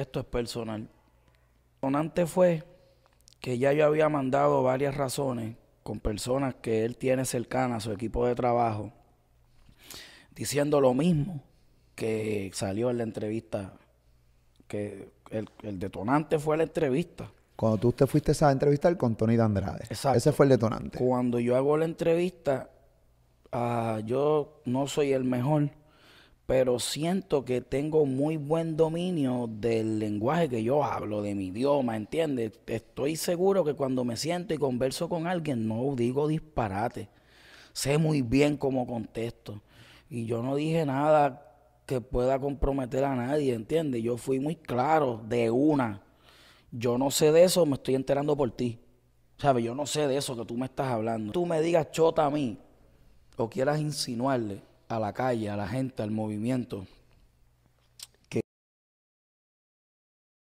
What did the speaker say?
Esto es personal. detonante fue que ya yo había mandado varias razones con personas que él tiene cercanas a su equipo de trabajo, diciendo lo mismo que salió en la entrevista, que el, detonante fue la entrevista. Cuando tú te fuiste a entrevistar con Tony de Andrade. Ese fue el detonante. Cuando yo hago la entrevista, ah, yo no soy el mejor pero siento que tengo muy buen dominio del lenguaje que yo hablo, de mi idioma, ¿entiendes? Estoy seguro que cuando me siento y converso con alguien, no digo disparate. Sé muy bien cómo contesto. Y yo no dije nada que pueda comprometer a nadie, ¿entiendes? Yo fui muy claro, de una. Yo no sé de eso, me estoy enterando por ti. ¿Sabes? Yo no sé de eso que tú me estás hablando. Tú me digas chota a mí o quieras insinuarle a la calle, a la gente, al movimiento.